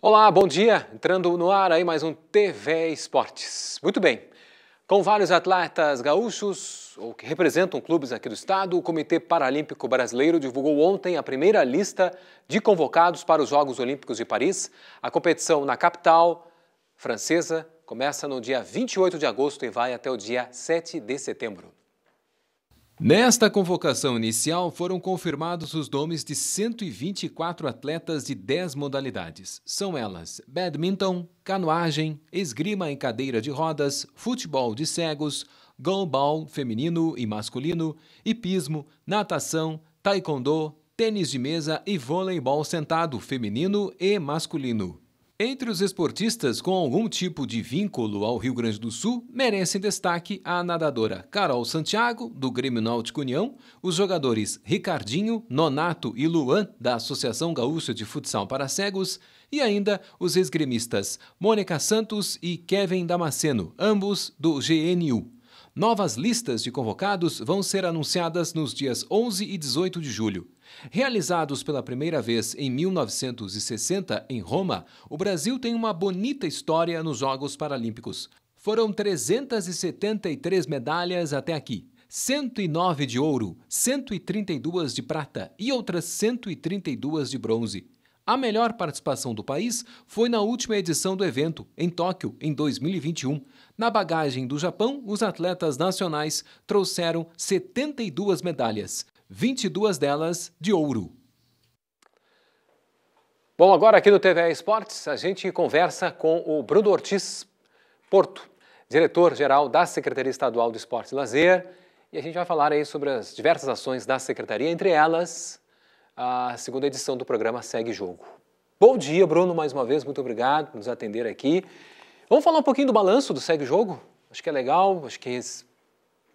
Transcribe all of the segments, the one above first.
Olá, bom dia. Entrando no ar aí mais um TV Esportes. Muito bem. Com vários atletas gaúchos ou que representam clubes aqui do estado, o Comitê Paralímpico Brasileiro divulgou ontem a primeira lista de convocados para os Jogos Olímpicos de Paris. A competição na capital francesa começa no dia 28 de agosto e vai até o dia 7 de setembro. Nesta convocação inicial foram confirmados os nomes de 124 atletas de 10 modalidades. São elas: badminton, canoagem, esgrima em cadeira de rodas, futebol de cegos, goalball feminino e masculino, hipismo, natação, taekwondo, tênis de mesa e voleibol sentado feminino e masculino. Entre os esportistas com algum tipo de vínculo ao Rio Grande do Sul, merecem destaque a nadadora Carol Santiago, do Grêmio Náutico União, os jogadores Ricardinho, Nonato e Luan, da Associação Gaúcha de Futsal para Cegos, e ainda os esgrimistas Mônica Santos e Kevin Damasceno, ambos do GNU. Novas listas de convocados vão ser anunciadas nos dias 11 e 18 de julho. Realizados pela primeira vez em 1960 em Roma, o Brasil tem uma bonita história nos Jogos Paralímpicos. Foram 373 medalhas até aqui. 109 de ouro, 132 de prata e outras 132 de bronze. A melhor participação do país foi na última edição do evento, em Tóquio, em 2021. Na bagagem do Japão, os atletas nacionais trouxeram 72 medalhas, 22 delas de ouro. Bom, agora aqui no TV Esportes, a gente conversa com o Bruno Ortiz Porto, diretor-geral da Secretaria Estadual do Esporte e Lazer, e a gente vai falar aí sobre as diversas ações da Secretaria, entre elas a segunda edição do programa Segue Jogo. Bom dia, Bruno, mais uma vez, muito obrigado por nos atender aqui. Vamos falar um pouquinho do balanço do Segue Jogo? Acho que é legal, acho que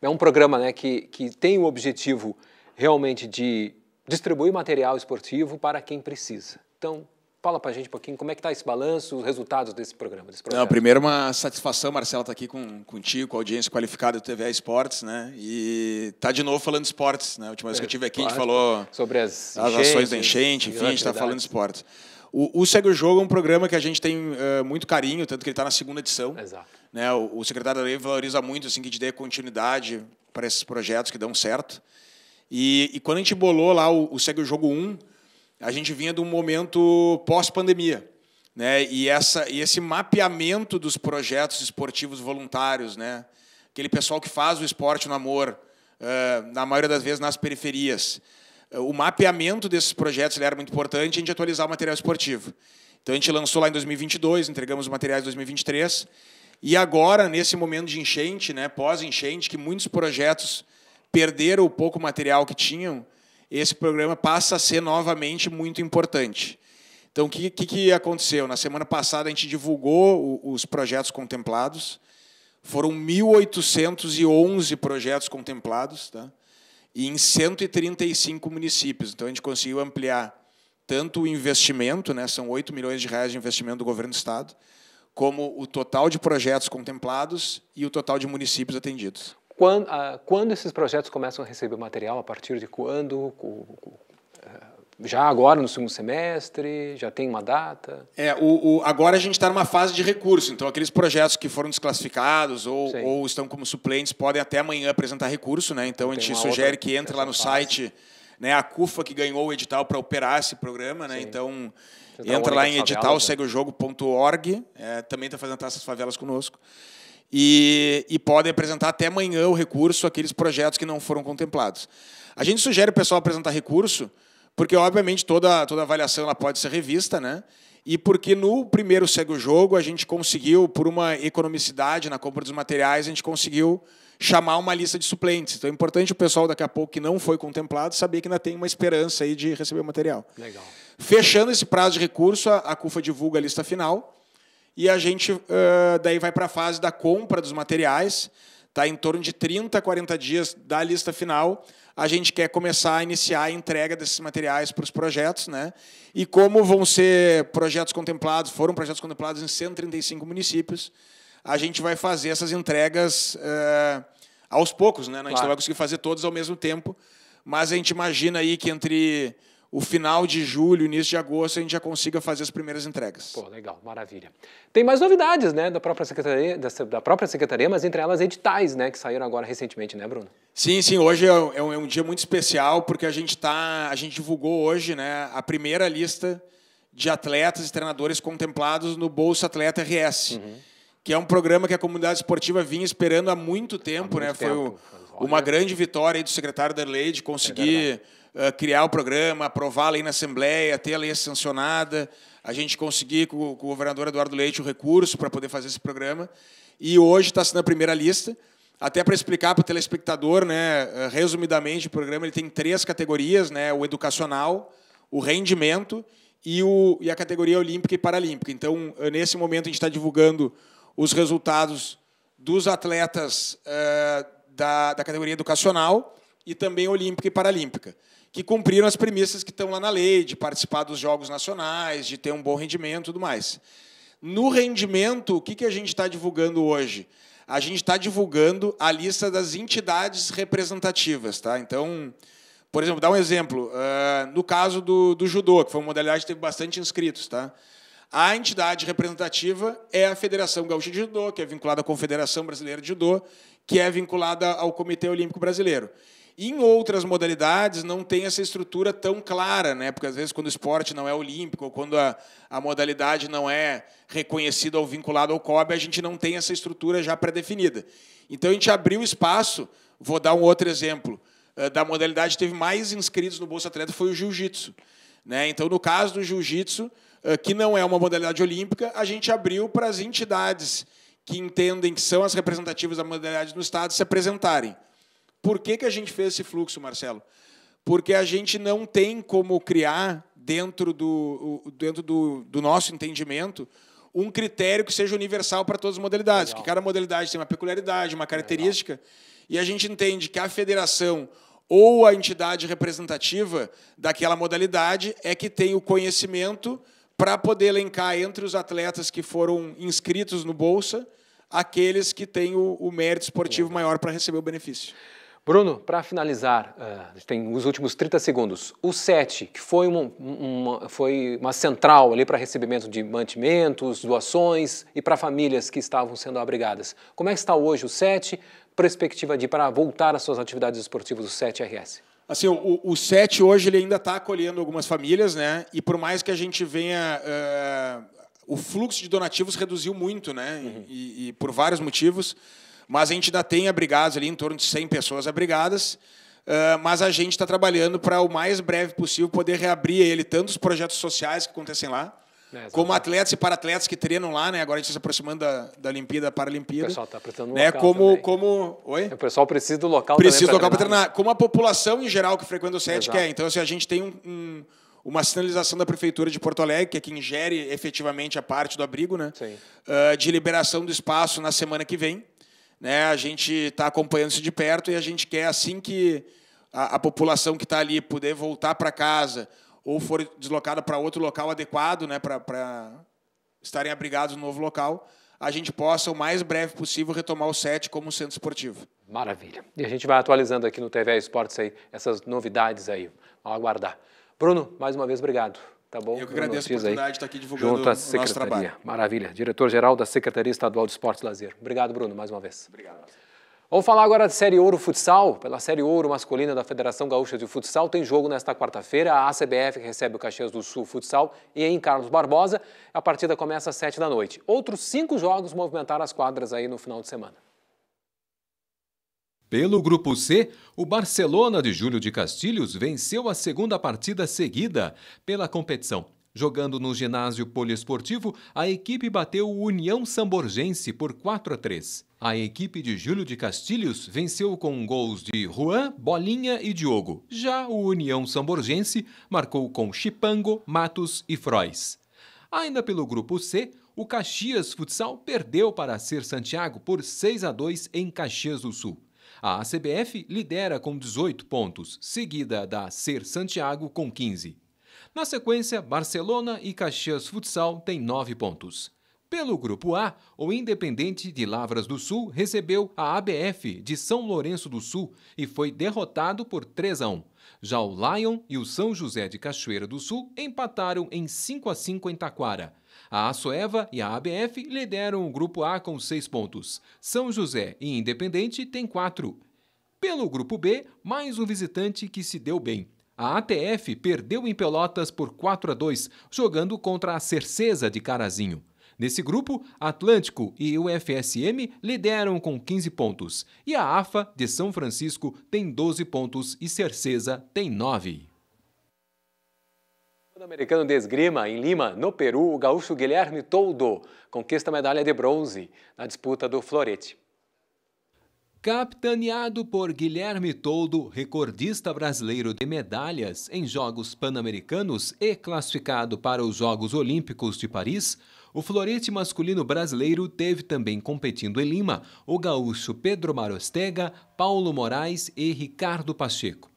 é um programa né, que, que tem o objetivo realmente de distribuir material esportivo para quem precisa. Então, fala para a gente um pouquinho como é que está esse balanço, os resultados desse programa, desse Não, primeiro, uma satisfação, Marcelo, estar tá aqui com, contigo, com a audiência qualificada do TVA Esportes, né? E tá de novo falando esportes, né? A última vez é, que eu estive aqui, a gente falou sobre as, as ações da enchente, enfim, a gente está falando esportes. O, o Segue o Jogo é um programa que a gente tem uh, muito carinho, tanto que ele está na segunda edição. Exato. Né? O, o secretário da Lei valoriza muito assim, que a gente dê continuidade para esses projetos que dão certo. E, e quando a gente bolou lá o, o Segue o Jogo 1, a gente vinha de um momento pós-pandemia. Né? E, essa, e esse mapeamento dos projetos esportivos voluntários, né? aquele pessoal que faz o esporte no amor, uh, na maioria das vezes nas periferias. Uh, o mapeamento desses projetos era muito importante, a gente atualizar o material esportivo. Então a gente lançou lá em 2022, entregamos os materiais em 2023. E agora, nesse momento de enchente, né, pós-enchente, que muitos projetos perderam o pouco material que tinham, esse programa passa a ser novamente muito importante. Então, o que, que, que, aconteceu? Na semana passada, a gente divulgou o, os projetos contemplados. Foram 1.811 projetos contemplados, tá? e em 135 municípios. Então, a gente conseguiu ampliar tanto o investimento, né, são 8 milhões de reais de investimento do governo do Estado, como o total de projetos contemplados e o total de municípios atendidos. Quando, ah, quando esses projetos começam a receber material? A partir de quando? Eh, já agora no segundo semestre? Já tem uma data? É, o, o agora a gente está numa fase de recurso, então aqueles projetos que foram desclassificados ou, ou estão como suplentes podem até amanhã apresentar recurso, né? Então tem a gente sugere que entre lá no fase. site, né? A CUFA que ganhou o edital para operar esse programa, né? Sim. Então entra lá em né? edital, é, também está fazendo taças tá favelas conosco e, e podem apresentar até amanhã o recurso aqueles projetos que não foram contemplados. A gente sugere o pessoal apresentar recurso, porque, obviamente, toda, toda avaliação ela pode ser revista, né? e porque no primeiro Segue o Jogo a gente conseguiu, por uma economicidade na compra dos materiais, a gente conseguiu chamar uma lista de suplentes. Então é importante o pessoal daqui a pouco que não foi contemplado saber que ainda tem uma esperança aí de receber o material. Legal. Fechando esse prazo de recurso, a CUFA divulga a lista final e a gente uh, daí vai para a fase da compra dos materiais, tá? em torno de 30 a 40 dias da lista final, a gente quer começar a iniciar a entrega desses materiais para os projetos. Né? E como vão ser projetos contemplados, foram projetos contemplados em 135 municípios, a gente vai fazer essas entregas uh, aos poucos. Né? A gente claro. não vai conseguir fazer todos ao mesmo tempo, mas a gente imagina aí que entre o final de julho, início de agosto, a gente já consiga fazer as primeiras entregas. Pô, legal, maravilha. Tem mais novidades, né, da própria secretaria, da, própria secretaria, mas entre elas editais, né, que saíram agora recentemente, né, Bruno? Sim, sim. Hoje é, é um, é um dia muito especial porque a gente tá, a gente divulgou hoje, né, a primeira lista de atletas e treinadores contemplados no Bolsa Atleta RS, uhum. que é um programa que a comunidade esportiva vinha esperando há muito tempo, há muito né? Tempo. Foi o, uma grande vitória do secretário Derlei de conseguir é eh, criar o programa, aprovar a lei na Assembleia, ter a lei sancionada, a gente conseguir com, o governador Eduardo Leite o recurso para poder fazer esse programa. E hoje está sendo a primeira lista. Até para explicar para o telespectador, né, eh, resumidamente, o programa ele tem três categorias: né, o educacional, o rendimento e, o, e a categoria olímpica e paralímpica. Então, eh, nesse momento, a gente está divulgando os resultados dos atletas uh, da, da categoria educacional e também olímpica e paralímpica que cumpriram as premissas que estão lá na lei, de participar dos jogos nacionais, de ter um bom rendimento e tudo mais. No rendimento, o que, a gente está divulgando hoje? A gente está divulgando a lista das entidades representativas. Tá? Então, por exemplo, dá um exemplo. Eh, no caso do, do judô, que foi uma modalidade que teve bastante inscritos, tá? a entidade representativa é a Federação Gaúcha de Judô, que é vinculada à Confederação Brasileira de Judô, que é vinculada ao Comitê Olímpico Brasileiro. Em outras modalidades não tem essa estrutura tão clara, né? Porque às vezes quando o esporte não é olímpico, ou quando a, a modalidade não é reconhecida ou vinculada ao COB, a gente não tem essa estrutura já pré-definida. Então a gente abriu espaço, vou dar um outro exemplo, eh, da modalidade que teve mais inscritos no Bolsa Atleta foi o jiu-jitsu. Né? Então, no caso do jiu-jitsu, eh, que não é uma modalidade olímpica, a gente abriu para as entidades que entendem que são as representativas da modalidade no Estado se apresentarem. Por que, que a gente fez esse fluxo, Marcelo? Porque a gente não tem como criar, dentro do, dentro do, do nosso entendimento, um critério que seja universal para todas as modalidades, Legal. que cada modalidade tem uma peculiaridade, uma característica, Legal. e a gente entende que a federação ou a entidade representativa daquela modalidade é que tem o conhecimento para poder elencar entre os atletas que foram inscritos no Bolsa aqueles que têm o, o mérito esportivo maior para receber o benefício. Bruno, para finalizar, uh, tem os últimos 30 segundos. O SET, que foi uma, uma, foi uma central ali para recebimento de mantimentos, doações e para famílias que estavam sendo abrigadas. Como é que está hoje o SET? Perspectiva de para voltar às suas atividades esportivas, o SET RS? Assim, o, o SET hoje ele ainda está acolhendo algumas famílias, né? E por mais que a gente venha. Uh, o fluxo de donativos reduziu muito, né? Uhum. E, e por vários motivos. Mas a gente ainda tem abrigados ali, em torno de 100 pessoas abrigadas. Uh, mas a gente está trabalhando para o mais breve possível poder reabrir ele, tanto os projetos sociais que acontecem lá, é, como atletas e para-atletas que treinam lá, né? Agora a gente está se aproximando da, da Olimpíada, da Paralimpíada. O pessoal está precisando do né? local como, como, Oi? O pessoal precisa do local Precisa do local para treinar. treinar. Como a população em geral que frequenta o SET quer. Então, assim, a gente tem um, um, uma sinalização da Prefeitura de Porto Alegre, que é quem gere efetivamente a parte do abrigo, né? Uh, de liberação do espaço na semana que vem né, a gente está acompanhando isso de perto e a gente quer, assim que a, a população que está ali puder voltar para casa ou for deslocada para outro local adequado né, para estarem abrigados no novo local, a gente possa, o mais breve possível, retomar o set como centro esportivo. Maravilha. E a gente vai atualizando aqui no TV Esportes aí, essas novidades aí. Vamos aguardar. Bruno, mais uma vez, obrigado. Tá bom? Eu que agradeço a oportunidade aí, de estar aqui divulgando junto à secretaria. nosso trabalho. Maravilha. Diretor-geral da Secretaria Estadual de Esportes e Lazer. Obrigado, Bruno, mais uma vez. Obrigado. Vamos falar agora de Série Ouro Futsal. Pela Série Ouro masculina da Federação Gaúcha de Futsal, tem jogo nesta quarta-feira. A ACBF recebe o Caxias do Sul Futsal e em Carlos Barbosa. A partida começa às sete da noite. Outros cinco jogos movimentaram as quadras aí no final de semana. Pelo grupo C, o Barcelona de Júlio de Castilhos venceu a segunda partida seguida pela competição. Jogando no ginásio poliesportivo, a equipe bateu o União Samborgense por 4 a 3. A equipe de Júlio de Castilhos venceu com gols de Juan, Bolinha e Diogo. Já o União Samborgense marcou com Chipango, Matos e Frois. Ainda pelo grupo C, o Caxias Futsal perdeu para Ser Santiago por 6 a 2 em Caxias do Sul. A CBF lidera com 18 pontos, seguida da Ser Santiago com 15. Na sequência, Barcelona e Caxias Futsal têm 9 pontos. Pelo grupo A, o Independente de Lavras do Sul recebeu a ABF de São Lourenço do Sul e foi derrotado por 3 a 1. Já o Lion e o São José de Cachoeira do Sul empataram em 5 a 5 em Taquara. A Açoeva e a ABF lideram o grupo A com seis pontos. São José e Independente têm quatro. Pelo grupo B, mais um visitante que se deu bem. A ATF perdeu em Pelotas por 4 a 2, jogando contra a Cercesa de Carazinho. Nesse grupo, Atlântico e o FSM lideram com 15 pontos, e a AFA de São Francisco tem 12 pontos e Cercesa tem 9. Pan-Americano de Esgrima, em Lima, no Peru, o gaúcho Guilherme Toldo conquista a medalha de bronze na disputa do florete. Capitaneado por Guilherme Toldo, recordista brasileiro de medalhas em Jogos Pan-Americanos e classificado para os Jogos Olímpicos de Paris, o florete masculino brasileiro teve também competindo em Lima o gaúcho Pedro Marostega, Paulo Moraes e Ricardo Pacheco.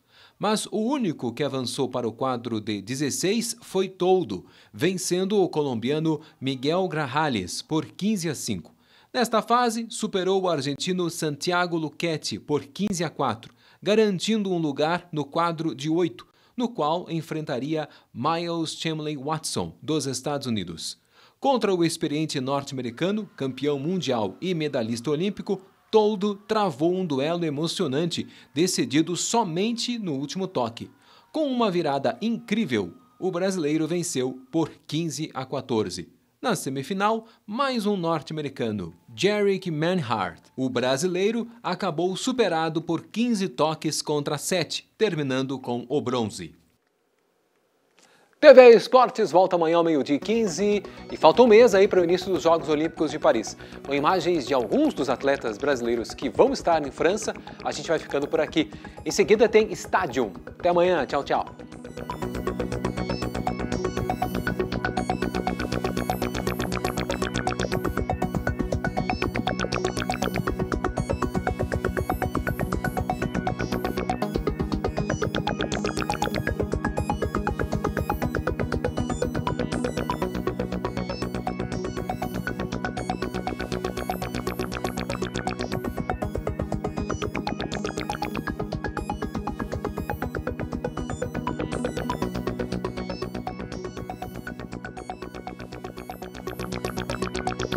Mas o único que avançou para o quadro de 16 foi Toldo, vencendo o colombiano Miguel Grajales por 15 a 5. Nesta fase, superou o argentino Santiago Luchetti por 15 a 4, garantindo um lugar no quadro de 8, no qual enfrentaria Miles Chamley Watson, dos Estados Unidos. Contra o experiente norte-americano, campeão mundial e medalhista olímpico, Toldo travou um duelo emocionante, decidido somente no último toque. Com uma virada incrível, o brasileiro venceu por 15 a 14. Na semifinal, mais um norte-americano, Jarek Manhart. O brasileiro acabou superado por 15 toques contra 7, terminando com o bronze. TV Esportes volta amanhã ao meio-dia 15 e falta um mês aí para o início dos Jogos Olímpicos de Paris. Com imagens de alguns dos atletas brasileiros que vão estar em França, a gente vai ficando por aqui. Em seguida tem Stadium. Até amanhã, tchau, tchau.